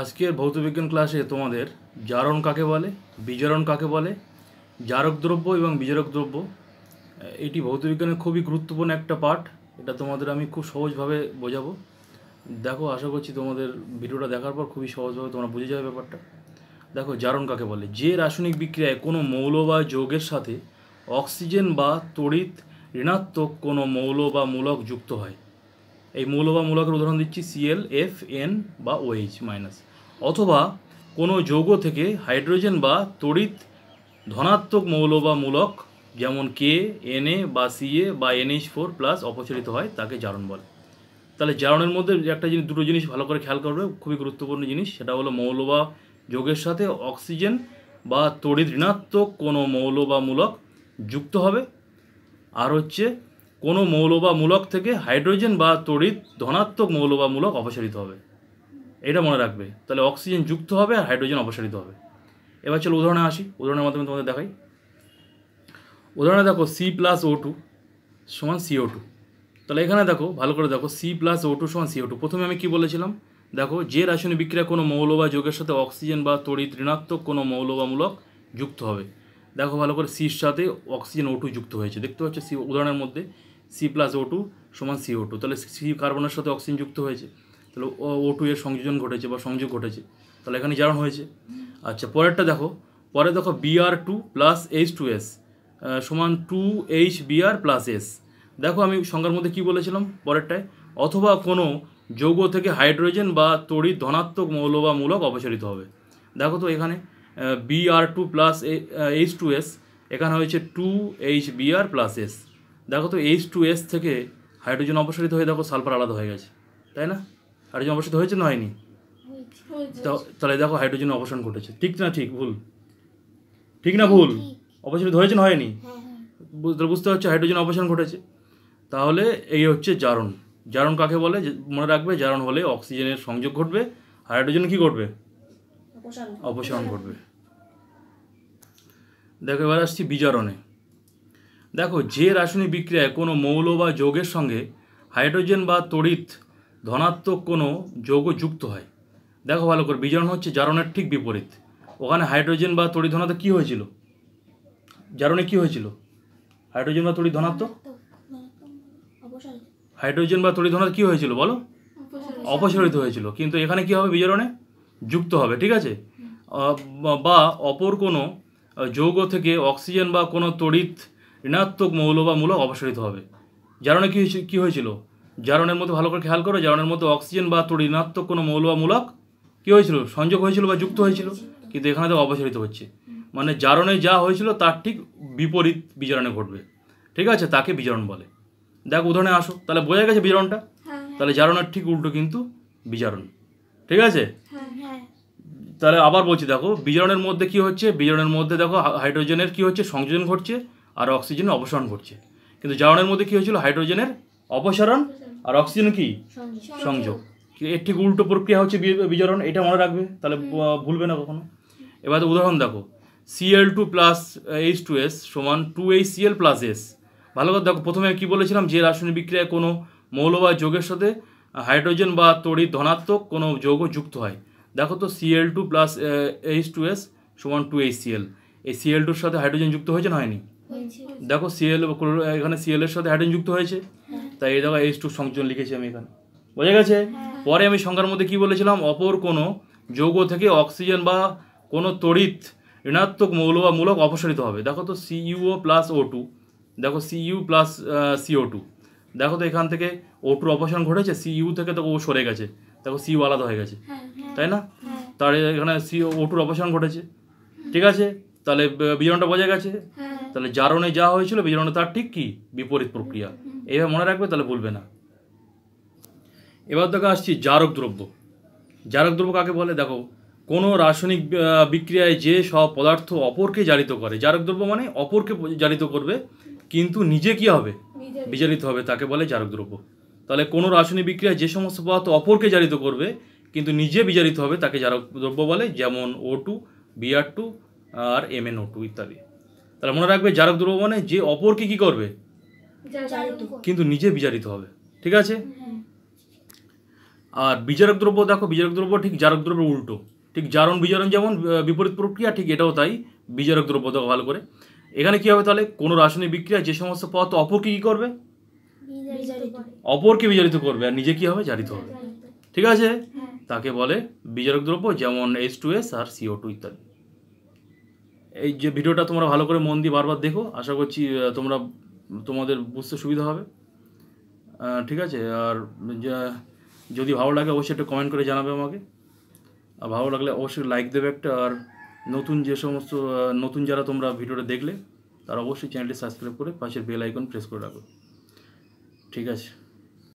আজকের ভৌতবিজ্ঞান ক্লাসে তোমাদের জারণ কাকে বলে বিজারণ কাকে বলে জারক দ্রব্য এবং বিজারক দ্রব্য এটি ভৌতবিজ্ঞানের খুবই গুরুত্বপূর্ণ একটা পার্ট এটা তোমাদের আমি খুব সহজভাবে বোঝাবো দেখো আশা করছি তোমাদের ভিডিওটা দেখার পর খুবই সহজভাবে তোমরা বুঝে যাবে ব্যাপারটা দেখো জারণ কাকে বলে যে রাসায়নিক বিক্রিয়ায় কোনো মৌল বা যৌগের সাথে অক্সিজেন বা তড়িৎ ঋণাত্মক কোনো মৌল বা মূলক যুক্ত হয় এই মূল বা মূলকের উদাহরণ দিচ্ছি সিএল এফ এন বা ওএইচ মাইনাস অথবা কোনো যৌগ থেকে হাইড্রোজেন বা তড়িৎ ধনাত্মক মৌল বা মূলক যেমন কে এনএ বা সিএ বা এনএইচ ফোর প্লাস অপচারিত হয় তাকে জারণ বলে তাহলে জারণের মধ্যে একটা জিনিস দুটো জিনিস ভালো করে খেয়াল করবে খুবই গুরুত্বপূর্ণ জিনিস সেটা হলো মৌল বা যোগের সাথে অক্সিজেন বা তড়িৎ ঋণাত্মক কোনো মৌল বা মূলক যুক্ত হবে আর হচ্ছে কোনো মৌল বা মূলক থেকে হাইড্রোজেন বা তড়িৎ ধনাত্মক মৌল বা মূলক অপসারিত হবে এটা মনে রাখবে তাহলে অক্সিজেন যুক্ত হবে আর হাইড্রোজেন অপসারিত হবে এবার চলো উদাহরণে আসি উদাহরণের মাধ্যমে তোমাদের দেখাই উদাহরণে দেখো সি প্লাস ও টু সমান সিও টু তাহলে এখানে দেখো ভালো করে দেখো সি প্লাস ও টু সমান সিও টু প্রথমে আমি কী বলেছিলাম দেখো যে রাসায়নিক বিক্রিয়া কোনো মৌল বা যোগের সাথে অক্সিজেন বা তড়িৎ ঋণাত্মক কোনো মৌল বা মূলক যুক্ত হবে দেখো ভালো করে সির সাথে অক্সিজেন ও টু যুক্ত হয়েছে দেখতে পাচ্ছ সি উদাহরণের মধ্যে সি প্লাস ও টু সমান সিও টু তাহলে সি কার্বনের সাথে অক্সিজেন যুক্ত হয়েছে তাহলে ও টু এর সংযোজন ঘটেছে বা সংযোগ ঘটেছে তাহলে এখানে জারণ হয়েছে আচ্ছা পরেরটা দেখো পরে দেখো BR two plus H two S সমান two H BR plus S দেখো আমি সংখ্যার মধ্যে কি বলেছিলাম পরেরটায় অথবা কোনো যৌগ থেকে হাইড্রোজেন বা তড়িৎ ধনাত্মক মৌল বা মূলক অপসারিত হবে দেখো তো এখানে BR two plus H two S এখানে হয়েছে two H BR plus S দেখো তো এইচ টু এস থেকে হাইড্রোজেন অপসারিত হয়ে দেখো সালফার আলাদা হয়ে গেছে তাই না হাইড্রোজেন অপসারিত হয়েছে না হয়নি তাহলে দেখো হাইড্রোজেন অপসারণ ঘটেছে ঠিক না ঠিক ভুল ঠিক না ভুল অপসারিত হয়েছে না হয়নি হ্যাঁ, হ্যাঁ। বুঝতে হচ্ছে হাইড্রোজেন অপসারণ ঘটেছে তাহলে এই হচ্ছে জারণ জারণ কাকে বলে মনে রাখবে জারণ হলে অক্সিজেনের সংযোগ ঘটবে হাইড্রোজেন কি ঘটবে অপসারণ ঘটবে দেখো এবার আসছি বিজারণে দেখো যে রাসায়নিক বিক্রিয়ায় কোনো মৌল বা যৌগের সঙ্গে হাইড্রোজেন বা তড়িৎ ধনাত্মক কোনো যৌগ যুক্ত হয় দেখো ভালো করে বিজারণ হচ্ছে জারণের ঠিক বিপরীত ওখানে হাইড্রোজেন বা তড়িৎ ধনাত্মক কী হয়েছিল জারণে কী হয়েছিল হাইড্রোজেন বা তড়িৎ ধনাত্মক হাইড্রোজেন বা তড়িৎ ধনাত্মক কী হয়েছিল বলো অপসারিত হয়েছিল কিন্তু এখানে কি হবে বিজারণে যুক্ত হবে ঠিক আছে বা অপর কোনো যৌগ থেকে অক্সিজেন বা কোনো তড়িৎ ঋণাত্মক মৌল বা মূলক অপসারিত হবে জারণে কী কী হয়েছিল জারণের মধ্যে ভালো করে খেয়াল করো জারণের মধ্যে অক্সিজেন বা তোর ঋণাত্মক কোনো মৌল বা মূলক কী হয়েছিল সংযোগ হয়েছিল বা যুক্ত হয়েছিল কিন্তু এখানে তো অপসারিত হচ্ছে মানে জারণে যা হয়েছিল তার ঠিক বিপরীত বিজারণে ঘটবে ঠিক আছে তাকে বিজারণ বলে দেখ উদাহরণে আসো তাহলে বোঝা গেছে বিজারণটা হ্যাঁ, হ্যাঁ। তাহলে জারণের ঠিক উল্টো কিন্তু বিজারণ ঠিক আছে হ্যাঁ, তাহলে আবার বলছি দেখো বিজারণের মধ্যে কি হচ্ছে বিজারণের মধ্যে দেখো হাইড্রোজেনের কি হচ্ছে সংযোজন ঘটছে আর অক্সিজেন অপসারণ করছে কিন্তু জারণের মধ্যে কী হয়েছিল হাইড্রোজেনের অপসারণ আর অক্সিজেন কি সংযোগ এর ঠিক উল্টো প্রক্রিয়া হচ্ছে বিজারণ এটা মনে রাখবে তাহলে ভুলবে না কখনো এবার উদাহরণ দেখো CL two plus H two S সমান two H CL plus S ভালো করে দেখো প্রথমে কি বলেছিলাম যে রাসায়নিক বিক্রিয়ায় কোনো মৌল বা যোগের সাথে হাইড্রোজেন বা তড়ি ধনাত্মক কোনো যৌগ যুক্ত হয় দেখো তো CL two plus H two S সমান টু এইচ সিএল এই সিএল টুর সাথে হাইড্রোজেন যুক্ত হয়েছে না হয়নি দেখো সিএল এখানে সিএল এর সাথে হ্যাডেন যুক্ত হয়েছে হ্যাঁ। তাই এই দেখো এইচ টু সংযোজন লিখেছি আমি এখানে বোঝা গেছে হ্যাঁ। পরে আমি সংজ্ঞার মধ্যে কি বলেছিলাম অপর কোনো যৌগ থেকে অক্সিজেন বা কোনো তড়িৎ ঋণাত্মক মৌল বা মূলক অপসারিত হবে দেখো তো সিইউও প্লাস ও টু দেখো সিইউ প্লাস সিও টু দেখো তো এখান থেকে ও টুর অপসারণ ঘটেছে সিইউ থেকে তো ও সরে গেছে দেখো সিইউ আলাদা হয়ে গেছে হ্যাঁ, তাই না তার এখানে সিও ও টুর অপসারণ ঘটেছে ঠিক আছে তাহলে বিজনটা বোঝা গেছে তাহলে জারণে যা হয়েছিল বিজারণে তার ঠিক কি বিপরীত প্রক্রিয়া এইভাবে মনে রাখবে তাহলে বলবে না এবার দেখো আসছি জারক দ্রব্য জারক দ্রব্য কাকে বলে দেখো কোনো রাসায়নিক বিক্রিয়ায় যে সব পদার্থ অপরকে জারিত করে জারক দ্রব্য মানে অপরকে জারিত করবে কিন্তু নিজে কি হবে বিজারিত হবে তাকে বলে জারক দ্রব্য তাহলে কোনো রাসায়নিক বিক্রিয়ায় যে সমস্ত পদার্থ অপরকে জারিত করবে কিন্তু নিজে বিজারিত হবে তাকে জারক দ্রব্য বলে যেমন ও টু বিআর টু আর ও টু ইত্যাদি তাহলে মনে রাখবে জারক দ্রব্য মানে যে অপরকে কি করবে কিন্তু নিজে বিচারিত হবে ঠিক আছে হ্যাঁ। আর বিচারক দ্রব্য দেখো বিচারক দ্রব্য ঠিক জারক দ্রব্য উল্টো ঠিক জারণ বিজারণ যেমন বিপরীত প্রক্রিয়া ঠিক এটাও তাই বিজারক দ্রব্য দেখো ভালো করে এখানে কী হবে তাহলে কোনো রাসায়নিক বিক্রিয়া যে সমস্ত পথ অপরকে কী করবে অপরকে বিজারিত করবে আর নিজে কি হবে জারিত হবে ঠিক আছে হ্যাঁ। তাকে বলে বিজারক দ্রব্য যেমন এইচ টু এস আর সিও টু ইত্যাদি এই যে ভিডিওটা তোমরা ভালো করে মন দিয়ে বারবার দেখো আশা করছি তোমরা তোমাদের বুঝতে সুবিধা হবে ঠিক আছে আর যদি ভালো লাগে অবশ্যই একটা কমেন্ট করে জানাবে আমাকে আর ভালো লাগলে অবশ্যই লাইক দেবে একটা আর নতুন যে সমস্ত নতুন যারা তোমরা ভিডিওটা দেখলে তারা অবশ্যই চ্যানেলটি সাবস্ক্রাইব করে পাশের বেল আইকন প্রেস করে রাখো ঠিক আছে